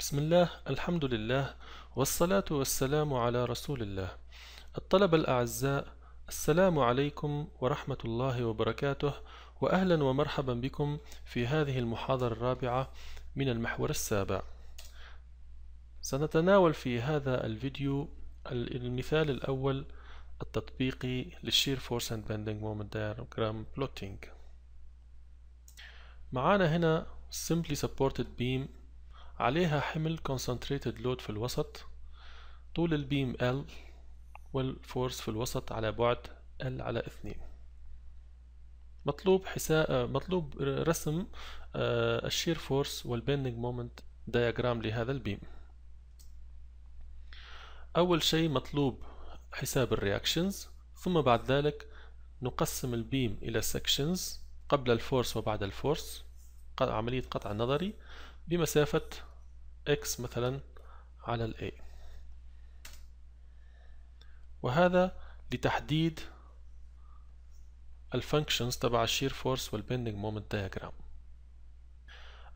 بسم الله الحمد لله والصلاة والسلام على رسول الله الطلبة الأعزاء السلام عليكم ورحمة الله وبركاته وأهلا ومرحبا بكم في هذه المحاضرة الرابعة من المحور السابع سنتناول في هذا الفيديو المثال الأول التطبيقي للشير فورس اند بندنج مومنت دايجرام بلوتينج معانا هنا simply supported beam عليها حمل concentrated load في الوسط طول البيم L والفورس في الوسط على بعد L على 2 مطلوب حساء آه، مطلوب رسم آه، الشير فورس والبيندنج مومنت دياجرام لهذا البيم أول شيء مطلوب حساب الرياكشنز ثم بعد ذلك نقسم البيم إلى سكشنز قبل الفورس وبعد الفورس عملية قطع نظري بمسافة x مثلا على ال a وهذا لتحديد الفانكشنز تبع الشير فورس والبندنج مومنت دياجرام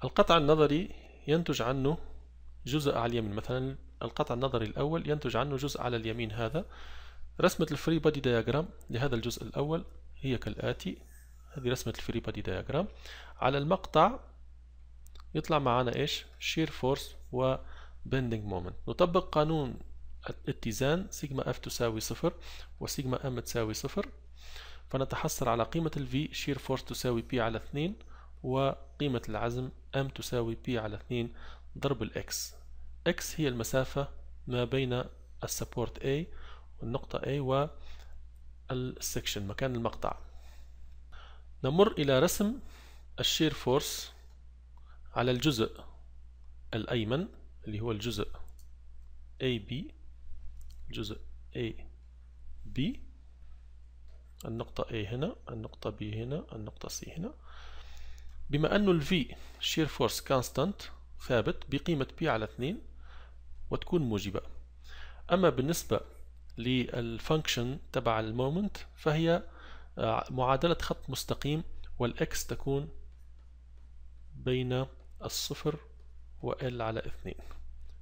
القطع النظري ينتج عنه جزء على اليمين مثلا القطع النظري الأول ينتج عنه جزء على اليمين هذا رسمة الفري بادي دياجرام لهذا الجزء الأول هي كالآتي هذه رسمة الفري بادي دياجرام على المقطع يطلع معانا ايش شير فورس وبندنج مومنت نطبق قانون اتزان سيجما اف تساوي صفر وسيجما ام تساوي صفر فنتحصل على قيمة ال V شير فورس تساوي بي على اثنين وقيمة العزم ام تساوي بي على اثنين ضرب الاكس اكس هي المسافة ما بين السبورت اي والنقطة اي والسكشن مكان المقطع نمر إلى رسم الشير فورس على الجزء الأيمن اللي هو الجزء AB جزء AB النقطة A هنا النقطة B هنا النقطة C هنا بما أنه ال V shear force constant ثابت بقيمة P على 2 وتكون موجبة أما بالنسبة للفانكشن تبع المومنت فهي آه، معادلة خط مستقيم والإكس تكون بين الصفر و L على اثنين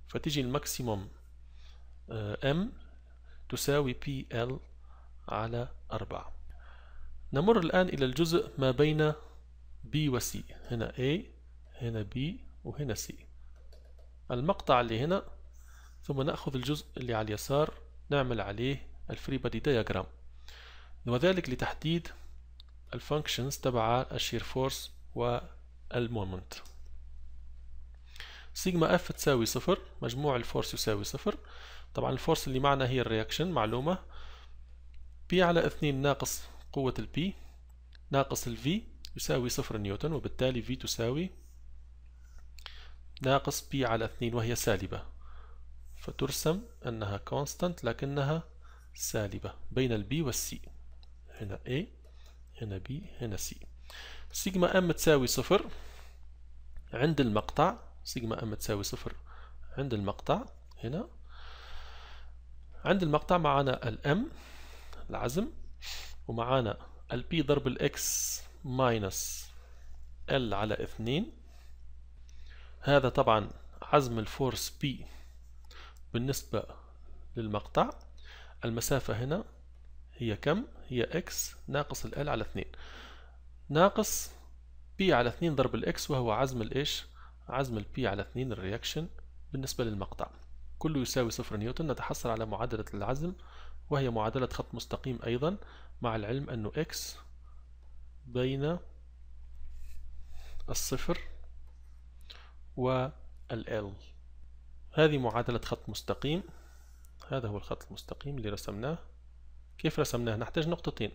فتيجي الماكسيموم آه، M تساوي P L على أربعة نمر الآن إلى الجزء ما بين B و C هنا A هنا B وهنا C المقطع اللي هنا ثم نأخذ الجزء اللي على اليسار نعمل عليه الفري بادي دياجرام وذلك لتحديد الفانكشنز تبع الشير فورس والمومنت سيجما اف تساوي صفر مجموع الفورس يساوي صفر طبعا الفورس اللي معنا هي الرياكشن معلومة بي على اثنين ناقص قوة البي ناقص الفي يساوي صفر نيوتن وبالتالي في تساوي ناقص بي على اثنين وهي سالبة فترسم أنها كونستانت لكنها سالبة بين البي والسي هنا A هنا B هنا C سيجما M تساوي صفر عند المقطع سيجما ام تساوي صفر عند المقطع هنا عند المقطع معانا الام العزم ومعانا البي ضرب الاكس ماينس ال على اثنين هذا طبعا عزم الفورس بي بالنسبة للمقطع المسافة هنا هي كم؟ هي اكس ناقص ال على اثنين ناقص بي على اثنين ضرب الاكس وهو عزم الايش؟ عزم البي على 2 الرياكشن بالنسبة للمقطع كله يساوي صفر نيوتن نتحصل على معادلة العزم وهي معادلة خط مستقيم أيضا مع العلم أنه x بين الصفر L هذه معادلة خط مستقيم هذا هو الخط المستقيم اللي رسمناه كيف رسمناه نحتاج نقطتين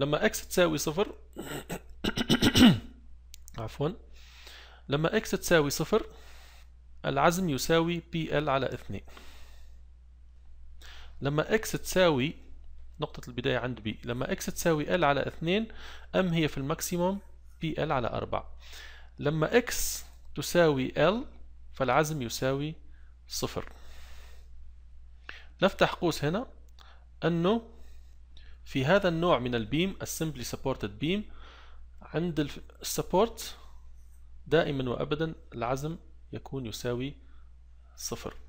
لما x تساوي صفر عفوا لما اكس تساوي صفر العزم يساوي pl على اثنين لما اكس تساوي نقطة البداية عند b لما اكس تساوي l على اثنين ام هي في الماكسيموم pl على أربعة لما اكس تساوي ال فالعزم يساوي صفر نفتح قوس هنا أنه في هذا النوع من البيم السمبلي سبورتد بيم عند السبورت دائما وأبدا العزم يكون يساوي صفر